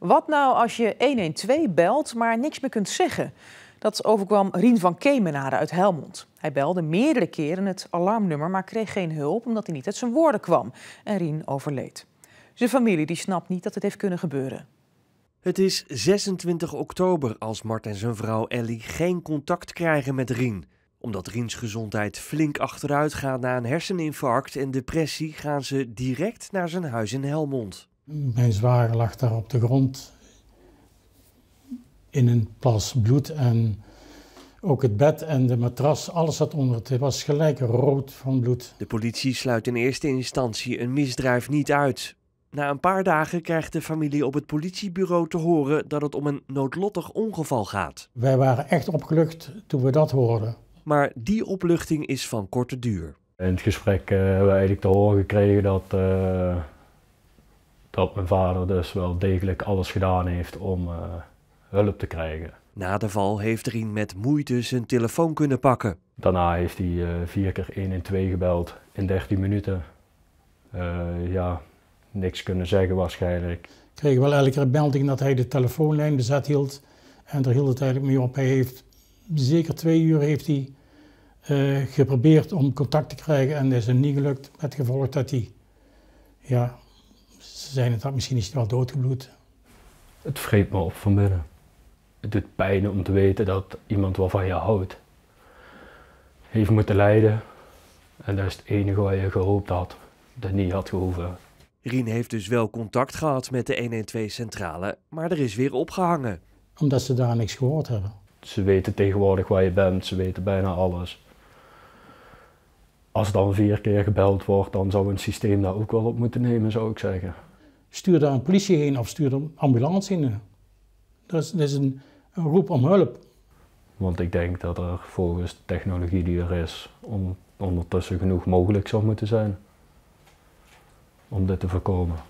Wat nou als je 112 belt, maar niks meer kunt zeggen? Dat overkwam Rien van Kemenade uit Helmond. Hij belde meerdere keren het alarmnummer, maar kreeg geen hulp omdat hij niet uit zijn woorden kwam. En Rien overleed. Zijn familie die snapt niet dat het heeft kunnen gebeuren. Het is 26 oktober als Mart en zijn vrouw Ellie geen contact krijgen met Rien. Omdat Riens gezondheid flink achteruit gaat na een herseninfarct en depressie, gaan ze direct naar zijn huis in Helmond. Mijn zwager lag daar op de grond in een plas bloed en ook het bed en de matras, alles zat onder het. was gelijk rood van bloed. De politie sluit in eerste instantie een misdrijf niet uit. Na een paar dagen krijgt de familie op het politiebureau te horen dat het om een noodlottig ongeval gaat. Wij waren echt opgelucht toen we dat hoorden. Maar die opluchting is van korte duur. In het gesprek uh, hebben we eigenlijk te horen gekregen dat, eh, dat mijn vader dus wel degelijk alles gedaan heeft om eh, hulp te krijgen. Na de val heeft Rien met moeite zijn telefoon kunnen pakken. Daarna heeft hij eh, vier keer 1 en 2 gebeld in 13 minuten. Eh, ja, niks kunnen zeggen waarschijnlijk. Ik kreeg wel elke keer melding dat hij de telefoonlijn bezet hield. En daar hield het eigenlijk mee op. Hij heeft zeker twee uur heeft hij, geprobeerd om contact te krijgen en dat is hem niet gelukt. Met gevolg dat hij ja, ze het misschien is hij wel doodgebloed. Het vreet me op van binnen. Het doet pijn om te weten dat iemand wel van je houdt. Heeft moeten lijden. En dat is het enige wat je gehoopt had. Dat niet had gehoeven. Rien heeft dus wel contact gehad met de 112 centrale, maar er is weer opgehangen. Omdat ze daar niks gehoord hebben. Ze weten tegenwoordig waar je bent, ze weten bijna alles als dan vier keer gebeld wordt, dan zou een systeem daar ook wel op moeten nemen, zou ik zeggen. Stuur daar een politie heen of stuur een ambulance in. Dat is, een, roep om hulp. Want ik denk dat er volgens de technologie die er is, ondertussen genoeg mogelijk zou moeten zijn om dit te voorkomen.